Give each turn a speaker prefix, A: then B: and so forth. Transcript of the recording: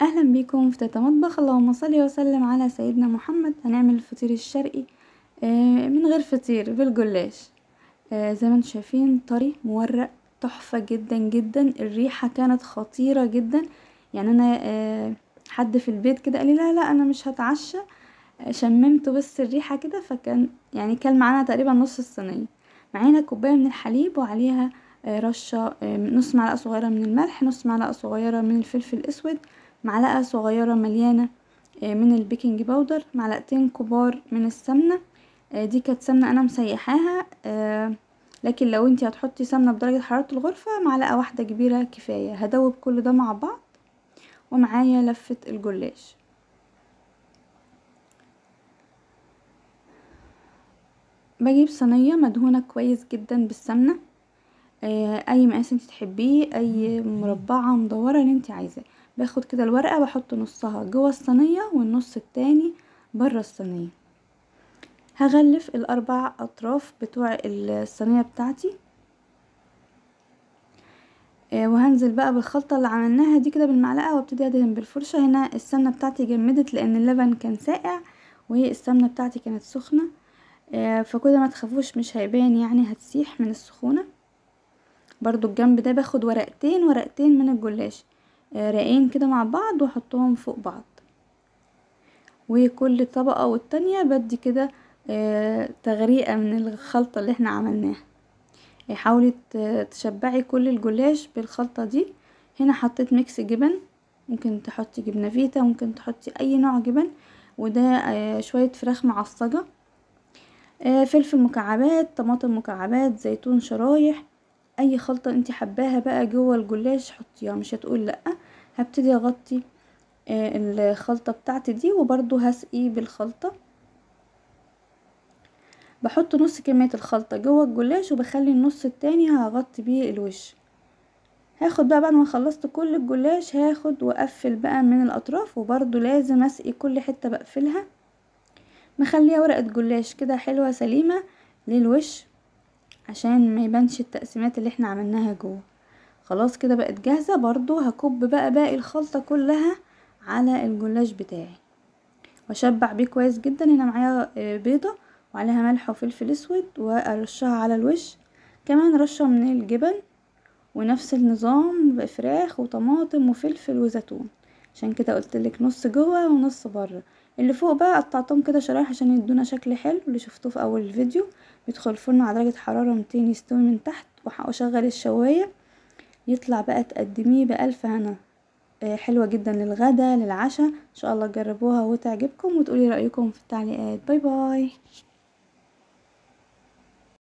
A: اهلا بيكم في تاتا مطبخ اللهم صل وسلم على سيدنا محمد هنعمل الفطير الشرقي آه، من غير فطير بالجلاش آه، زي ما انتم شايفين طري مورق تحفه جدا جدا الريحه كانت خطيره جدا يعني انا آه، حد في البيت كده قال لي لا لا انا مش هتعشى شممته بس الريحه كده فكان يعني كان معانا تقريبا نص الصينيه معانا كوبايه من الحليب وعليها رشه نص معلقه صغيره من الملح نص معلقه صغيره من الفلفل الاسود معلقة صغيرة مليانة آه، من البيكنج باودر معلقتين كبار من السمنة آه، دي كانت سمنة انا مسيحاها آه، لكن لو انتي هتحطي سمنة بدرجة حرارة الغرفة معلقة واحدة كبيرة كفاية هدوب كل ده مع بعض ومعايا لفة الجلاش بجيب صينية مدهونة كويس جدا بالسمنة اي مقاس انت تحبيه اي مربعة مدورة اللي انت عايزاه باخد كده الورقة بحط نصها جوه الصينية والنص التاني برا الصينية هغلف الاربع اطراف بتوع الصينية بتاعتي آه، وهنزل بقى بالخلطة اللي عملناها دي كده بالمعلقة وابتدي ادهن بالفرشة هنا السمنة بتاعتي جمدت لان اللبن كان ساقع السمنة بتاعتي كانت سخنة آه، فكده ما تخافوش مش هيبان يعني هتسيح من السخونة برضو الجنب ده باخد ورقتين ورقتين من الجلاش رقين كده مع بعض واحطهم فوق بعض وكل طبقة والتانية بدي كده آه، تغريقة من الخلطة اللي احنا عملناها حاولي تشبعي كل الجلاش بالخلطة دي هنا حطيت ميكس جبن ممكن تحطي جبنة فيتا ممكن تحطي اي نوع جبن وده آه، شوية فراخ معصجة آه، فلفل مكعبات طماطم مكعبات زيتون شرايح اي خلطة انت حباها بقى جوه الجلاش حطيها يعني مش هتقول لا هبتدي اغطي آه، الخلطة بتاعتي دي وبرضو هسقي بالخلطة بحط نص كمية الخلطة جوه الجلاش وبخلي النص التاني هغطي بيه الوش هاخد بقى بعد ما خلصت كل الجلاش هاخد واقفل بقى من الاطراف وبرضو لازم اسقي كل حتة بقفلها مخليها ورقة جلاش كده حلوة سليمة للوش عشان ما يبانش التقسيمات اللي احنا عملناها جوه خلاص كده بقت جاهزة برضو هكب بقى باقي الخلطة كلها على الجلاش بتاعي واشبع بيه كويس جدا هنا معايا آه، بيضة وعليها ملح وفلفل اسود وارشها على الوش كمان رشة من الجبن ونفس النظام بفراخ وطماطم وفلفل وزيتون عشان كده قلت لك نص جوه ونص بره اللي فوق بقى قطعتهم كده شرايح عشان يدونا شكل حلو اللي شفتوه في اول الفيديو بيدخل الفرن على درجه حراره 200 يستوي من تحت واشغل الشوايه يطلع بقى تقدميه بألف هنا آه، حلوه جدا للغدا للعشاء ان شاء الله تجربوها وتعجبكم وتقولي رايكم في التعليقات باي باي